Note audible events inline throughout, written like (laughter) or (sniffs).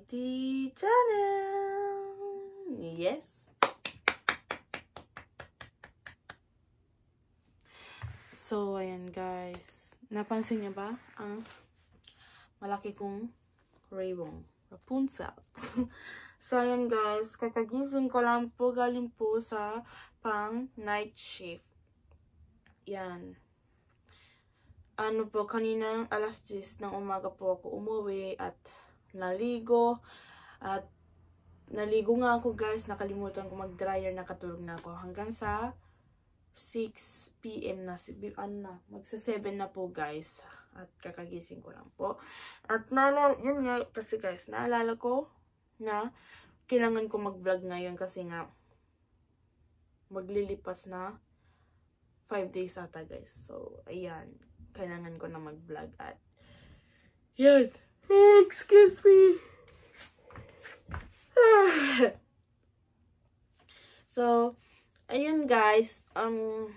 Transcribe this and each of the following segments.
YT channel. Yes. So, ayan guys. Napansin niyo ba ang malaki kong Raybong? Rapunzel. (laughs) so, ayan guys. Kakagising ko lang po galing po sa pang night shift. Yan. Ano po, kanina alas 10 ng umaga po ako umuwi at naligo, at naligo nga ako guys, nakalimutan ko mag-dryer, nakatulog na ako hanggang sa 6pm na, ano na, magsa 7 na po guys, at kakagising ko lang po. At naalala, yun nga, kasi guys, naalala ko na kailangan ko mag-vlog ngayon kasi nga, maglilipas na 5 days ata guys. So, ayan, kailangan ko na mag-vlog at yun, Excuse me. (sighs) so, ayun guys. Um,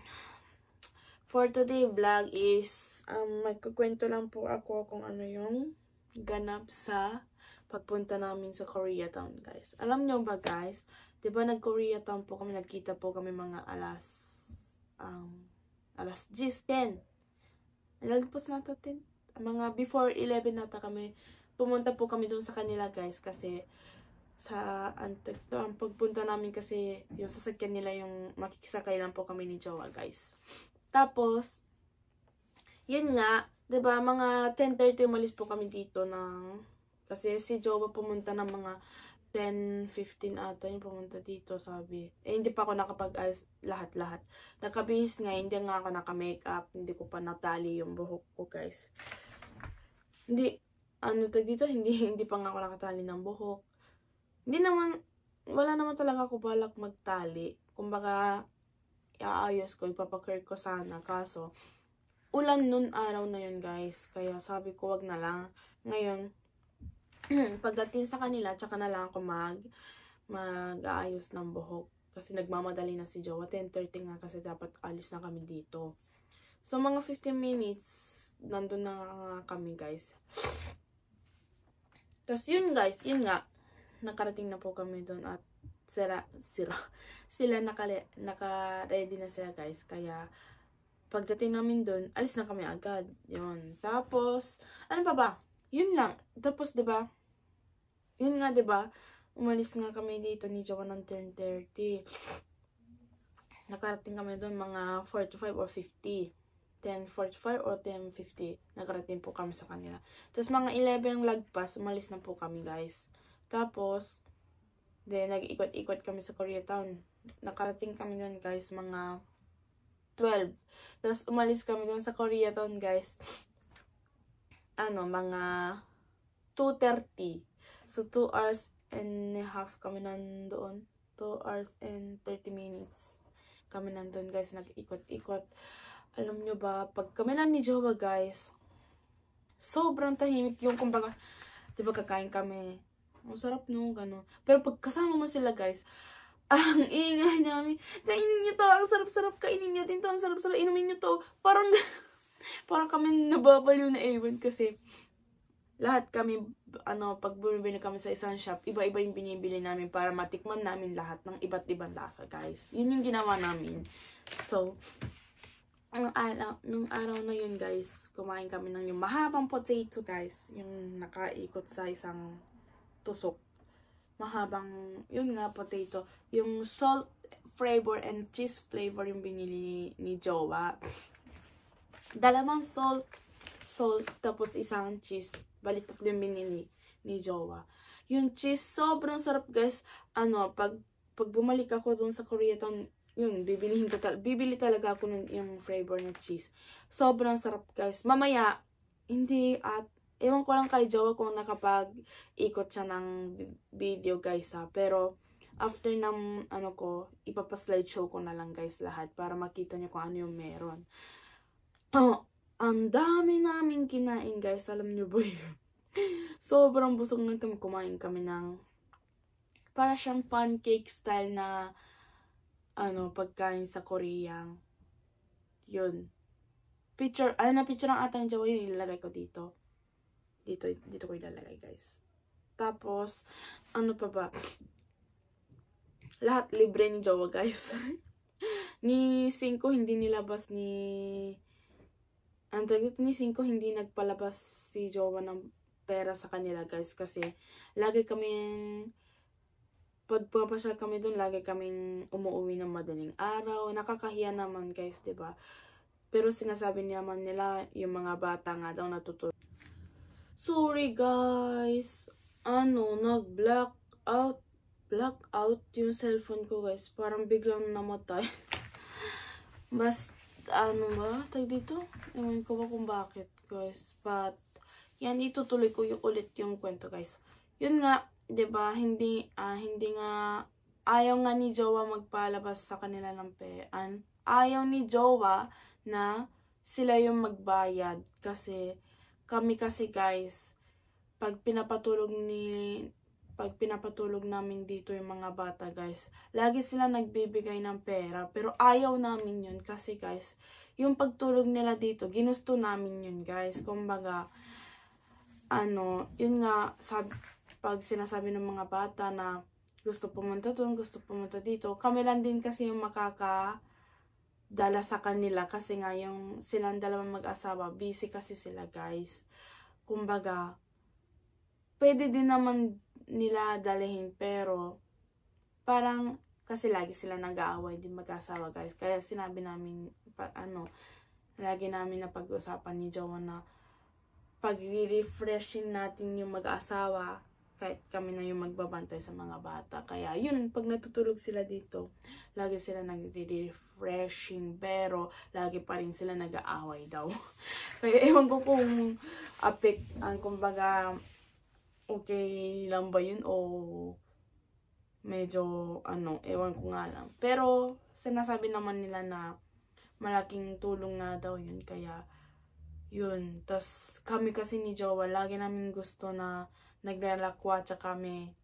for today vlog is, um, magkukwento lang po ako kung ano yung ganap sa pagpunta namin sa Koreatown, guys. Alam nyo ba, guys? Di ba nag-Koreatown po kami, nagkita po kami mga alas, um, alas 10, 10. Nalagpas na natin mga before 11 nata kami, pumunta po kami doon sa kanila guys kasi sa antek ang pagpunta namin kasi yung sasakyan nila yung makikisakay lang po kami ni Jawa guys. Tapos, yun nga, ba diba, mga 10.30 umalis po kami dito ng, kasi si Jowa pumunta ng mga 10.15 ata yung pumunta dito, sabi. Eh, hindi pa ako nakapag-ayos lahat-lahat. Nakabihis nga, hindi nga ako naka-makeup. Hindi ko pa natali yung buhok ko, guys hindi, ano tag dito, hindi, (laughs) hindi pa nga ako nakatali ng buhok. Hindi naman, wala naman talaga ako balak magtali. Kumbaga, iaayos ko, ipapakir ko sana. Kaso, ulan nun araw na yun guys. Kaya sabi ko, wag na lang. Ngayon, (clears throat) pagdating sa kanila, tsaka na lang ako mag, mag-aayos ng buhok. Kasi nagmamadali na si Jowa. 10.30 nga kasi dapat alis na kami dito. So, mga 15 minutes, tapos, nandun na nga kami, guys. Tapos, yun, guys. Yun nga. Nakarating na po kami doon at sira, (laughs) sila, sila naka-ready na sila, guys. Kaya, pagdating namin doon, alis na kami agad. Yun. Tapos, ano pa ba? Yun lang. Tapos, ba diba, yun nga, ba diba, umalis nga kami dito ni Jawa ng 10.30. Nakarating kami doon mga 45 or 50. 10.45 or 10.50. Nakarating po kami sa kanila. Tapos mga 11 lagpas, umalis na po kami guys. Tapos, then nag-ikot-ikot kami sa Koreatown. Nakarating kami doon guys, mga 12. Tapos umalis kami doon sa Koreatown guys. (sniffs) ano, mga 2.30. So 2 hours and a half kami nandoon. 2 hours and 30 minutes kami nandoon guys, nag-ikot-ikot. Alam nyo ba, pag kami lang ni Jowa guys, sobrang tahimik yung kumbaga, di ba kakain kami, ang sarap nung gano'n. Pero pag kasama mo sila guys, ang ingay namin, kainin nyo to, ang sarap-sarap, kainin nyo din to, ang sarap-sarap, inumin nyo to. Parang, (laughs) parang kami nababaliw na ewan kasi lahat kami, ano, pag bumibili kami sa isang shop, iba-iba yung binibili namin para matikman namin lahat ng iba't ibang lasa, guys. Yun yung ginawa namin. So, nung araw, nung araw na yun guys, kumain kami ng yung mahabang potato guys, yung nakaikot sa isang tusok. Mahabang, yun nga potato, yung salt flavor and cheese flavor yung binili ni, ni Jowa. Dalawang salt, salt, tapos isang cheese. Balik tatlo yung binili ni Jowa. Yung cheese, sobrang sarap guys. Ano, pag, pag bumalik ako dun sa Koreatown, yun, bibilihin ko talaga. bibili talaga ako ng yung flavor na cheese. Sobrang sarap, guys. Mamaya, hindi at ewan ko lang kay Jawa kung nakapag-ikot siya ng video, guys, ha. Pero, after ng, ano ko, show ko na lang, guys, lahat para makita niyo kung ano yung meron. Oh, ang dami namin kinain, guys. Alam niyo ba yun? (laughs) Sobrang busog na kami. Kumain kami ng para siyang pancake style na ano, pagkain sa Korean. Yun. Picture, ano na picture ng ata ng jawa yun, ilalagay ko dito. Dito, dito ko ilalagay, guys. Tapos, ano pa ba? Lahat libre ni jawa, guys. (laughs) ni Cinco hindi nilabas ni... Ang ni Cinco hindi nagpalabas si jawa ng pera sa kanila, guys. Kasi, lagi kaming pag papasyal kami doon, lagi kaming umuwi ng madaling araw. Nakakahiya naman guys, ba diba? Pero sinasabi naman nila, yung mga bata nga daw natutulog. Sorry guys! Ano, nag-black out black out yung cellphone ko guys. Parang biglang namatay. Basta, (laughs) ano ba? Tag dito? Ewan ko ba kung bakit guys. But, yan, itutuloy ko yung ulit yung kwento guys. Yun nga, 'di ba, hindi ah, hindi nga ayaw nga ni Jowa magpalabas sa kanila ng pean. Ayaw ni Jowa na sila yung magbayad kasi kami kasi guys pag pinapatulog ni pag pinapatulog namin dito yung mga bata guys lagi sila nagbibigay ng pera pero ayaw namin yun kasi guys yung pagtulog nila dito ginusto namin yun guys kumbaga ano yun nga sabi pag sinasabi ng mga bata na gusto pumunta doon, gusto pumunta dito, kami lang din kasi yung makaka dala sa kanila kasi nga yung silang dalawang mag-asawa, busy kasi sila guys. Kumbaga, pwede din naman nila dalahin pero parang kasi lagi sila nag-aaway din mag-asawa guys. Kaya sinabi namin, pa, ano, lagi namin na pag-usapan ni Jowa na pag-refreshing natin yung mag-asawa, kahit kami na yung magbabantay sa mga bata. Kaya yun, pag natutulog sila dito, lagi sila nagre-refreshing, pero lagi pa rin sila nag-aaway daw. (laughs) Kaya ewan ko kung apek, ang kumbaga, okay lang ba yun o medyo ano, ewan ko nga lang. Pero sinasabi naman nila na malaking tulong nga daw yun, kaya yun. Tapos kami kasi ni Jowa, lagi namin gusto na naglalakwa at kami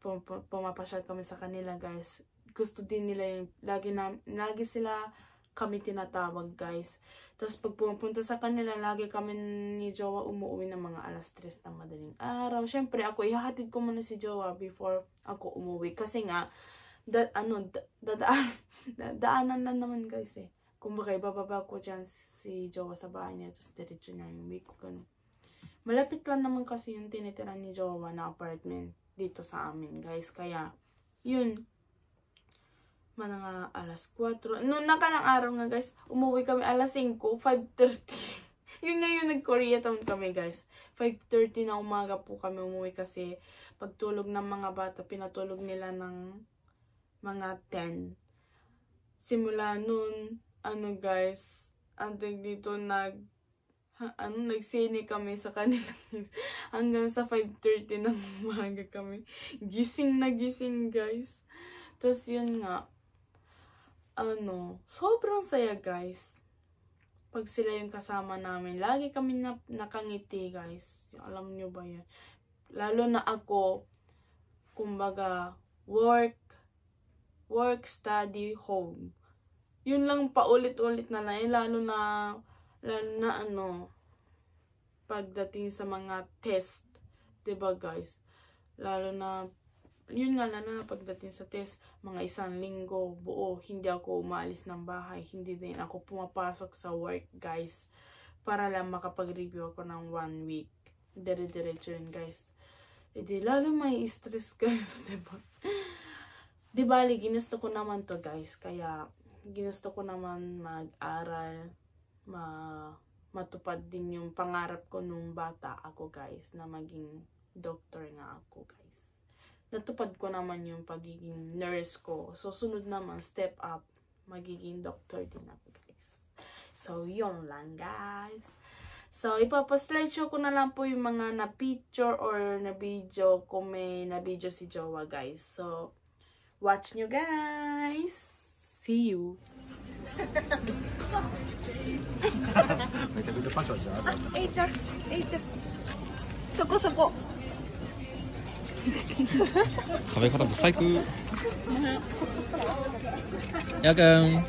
pum pumapasyal kami sa kanila guys. Gusto din nila yung, lagi, na, lagi sila kami tinatawag guys. Tapos pag pumunta sa kanila, lagi kami ni Jowa umuwi ng mga alas 3 ng madaling araw. Siyempre ako, ihahatid ko muna si Jowa before ako umuwi. Kasi nga, da, ano, da, dadaan, (laughs) da, daanan lang naman guys eh. Kumbaga, ibababa ko dyan si Jowa sa bahay niya, tapos diretso niya yung week ko, ganun. Malapit lang naman kasi yung tinitira ni Jowa na apartment dito sa amin, guys. Kaya, yun. Mga alas 4. Noon nakalang araw nga, guys. Umuwi kami alas 5, 5.30. (laughs) yun na yung nag-Korea town kami, guys. 5.30 na umaga po kami umuwi kasi pagtulog ng mga bata, pinatulog nila ng mga 10. Simula noon, ano guys, antig dito nag ano, nagsene kami sa kanilang (laughs) hanggang sa 5.30 ng (laughs) umaga kami. Gising na gising, guys. Tapos yun nga, ano, sobrang saya, guys. Pag sila yung kasama namin, lagi kami na, nakangiti, guys. Alam nyo ba yan? Lalo na ako, kumbaga, work, work, study, home. Yun lang paulit-ulit na lang, lalo na Lalo na ano, pagdating sa mga test. 'di ba guys? Lalo na, yun nga, lalo na pagdating sa test, mga isang linggo, buo, hindi ako umalis ng bahay. Hindi din ako pumapasok sa work, guys. Para lang makapag-review ako ng one week. Dire-diretso yun, guys. E di, lalo may stress, (laughs) guys, ba diba? Di bali, ginusto ko naman to guys. Kaya, ginusto ko naman mag-aral ma matupad din yung pangarap ko nung bata ako guys na maging doctor nga ako guys. Natupad ko naman yung pagiging nurse ko. So sunod naman step up magiging doctor din ako guys. So yun lang guys. So ipapa show ko na lang po yung mga na-picture or na-video ko may na-video si Jowa guys. So watch nyo guys. See you. (laughs) めちゃくちゃパチパチじゃえいちゃんえいちゃんそこそこ食べ方不細工。(laughs) やくん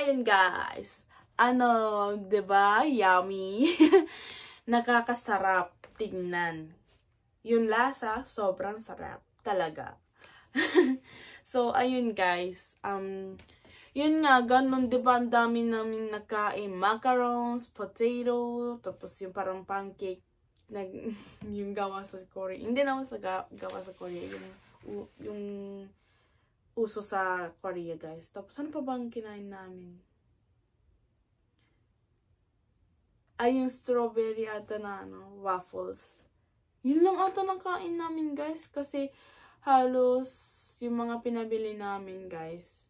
ngayon guys, ano, ba diba? Yummy. (laughs) Nakakasarap tignan. Yung lasa, sobrang sarap. Talaga. (laughs) so, ayun guys. Um, yun nga, ganun, di ba, ang dami namin nakain. Macarons, potato, tapos yung parang pancake, nag, (laughs) yung gawa sa Korea. Hindi naman sa ga, gawa sa Korea, yung, yung uso sa Korea guys. Tapos ano pa bang kinain namin? Ay yung strawberry ata na ano, waffles. Yun lang ata ng kain namin guys kasi halos yung mga pinabili namin guys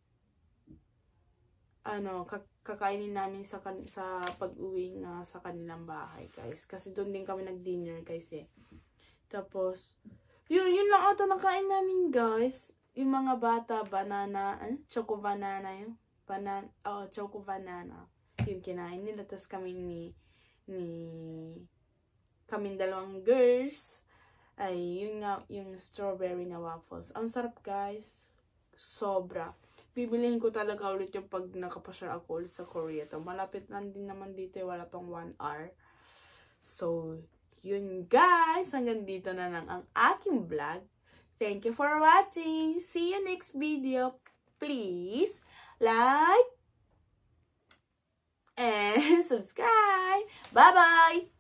ano kakainin namin sa sa pag-uwi nga sa kanilang bahay guys kasi doon din kami nag-dinner guys eh tapos yun yun lang ata kain namin guys yung mga bata, banana, eh? choco banana yun. Banana, oh, choco banana. Yung kinain nila. Tapos kami ni, ni, kaming dalawang girls. Ay, yun nga, yung strawberry na waffles. Ang sarap, guys. Sobra. Bibiliin ko talaga ulit yung pag nakapasyal ako ulit sa Korea. To. Malapit lang din naman dito. Eh. Wala pang 1 hour. So, yun guys. Hanggang dito na lang ang aking vlog. Thank you for watching. See you next video. Please like and (laughs) subscribe. Bye-bye.